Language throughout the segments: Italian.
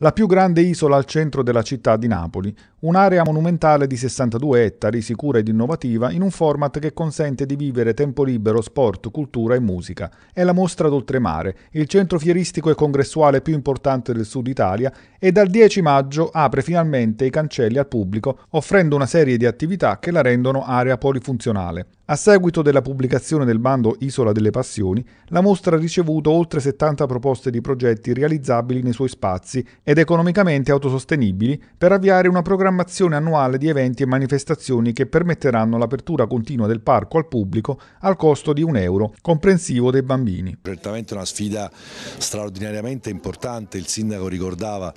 la più grande isola al centro della città di Napoli, un'area monumentale di 62 ettari, sicura ed innovativa, in un format che consente di vivere tempo libero, sport, cultura e musica. È la mostra d'oltremare, il centro fieristico e congressuale più importante del sud Italia e dal 10 maggio apre finalmente i cancelli al pubblico offrendo una serie di attività che la rendono area polifunzionale. A seguito della pubblicazione del bando Isola delle Passioni, la mostra ha ricevuto oltre 70 proposte di progetti realizzabili nei suoi spazi ed economicamente autosostenibili per avviare una programmazione annuale di eventi e manifestazioni che permetteranno l'apertura continua del parco al pubblico al costo di un euro, comprensivo dei bambini. Certamente una sfida straordinariamente importante, il sindaco ricordava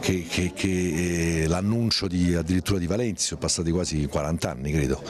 che, che, che eh, l'annuncio addirittura di Valencia, sono passati quasi 40 anni credo,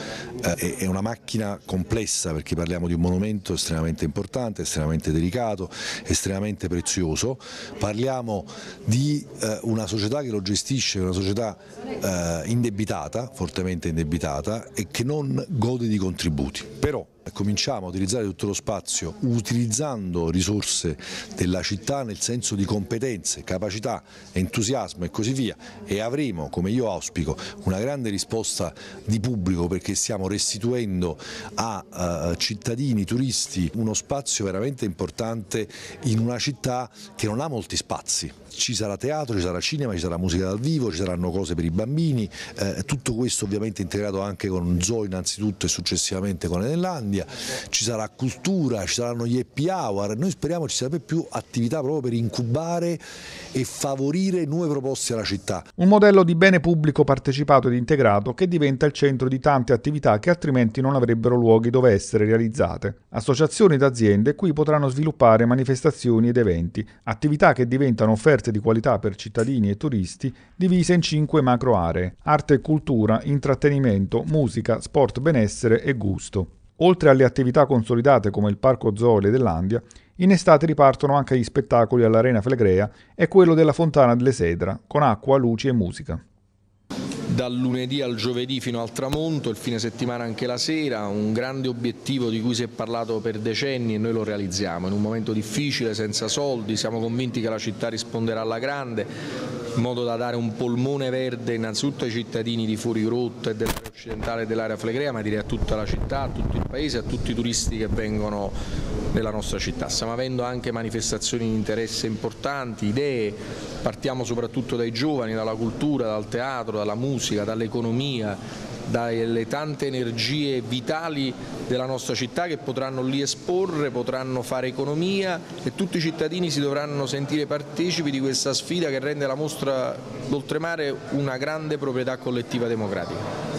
eh, è una macchina complessa perché parliamo di un monumento estremamente importante, estremamente delicato, estremamente prezioso, parliamo di eh, una società che lo gestisce, una società eh, indebitata, fortemente indebitata e che non gode di contributi. Però Cominciamo a utilizzare tutto lo spazio utilizzando risorse della città nel senso di competenze, capacità, entusiasmo e così via e avremo, come io auspico, una grande risposta di pubblico perché stiamo restituendo a eh, cittadini, turisti uno spazio veramente importante in una città che non ha molti spazi. Ci sarà teatro, ci sarà cinema, ci sarà musica dal vivo, ci saranno cose per i bambini, eh, tutto questo ovviamente integrato anche con Zoe innanzitutto e successivamente con Enellani Finlandia, ci sarà cultura, ci saranno gli happy hour, noi speriamo ci sarebbe più attività proprio per incubare e favorire nuove proposte alla città. Un modello di bene pubblico partecipato ed integrato che diventa il centro di tante attività che altrimenti non avrebbero luoghi dove essere realizzate. Associazioni ed aziende qui potranno sviluppare manifestazioni ed eventi, attività che diventano offerte di qualità per cittadini e turisti divise in cinque macro aree, arte e cultura, intrattenimento, musica, sport, benessere e gusto. Oltre alle attività consolidate come il Parco Zoole dell'Andia, in estate ripartono anche gli spettacoli all'Arena Flegrea e quello della Fontana delle Sedra, con acqua, luci e musica dal lunedì al giovedì fino al tramonto, il fine settimana anche la sera, un grande obiettivo di cui si è parlato per decenni e noi lo realizziamo in un momento difficile, senza soldi, siamo convinti che la città risponderà alla grande, in modo da dare un polmone verde innanzitutto ai cittadini di fuori rotta e dell'area occidentale dell'area flegrea, ma direi a tutta la città, a tutto il paese, a tutti i turisti che vengono nella nostra città. Stiamo avendo anche manifestazioni di interesse importanti, idee, partiamo soprattutto dai giovani, dalla cultura, dal teatro, dalla musica, dall'economia, dalle tante energie vitali della nostra città che potranno lì esporre, potranno fare economia e tutti i cittadini si dovranno sentire partecipi di questa sfida che rende la mostra d'oltremare una grande proprietà collettiva democratica.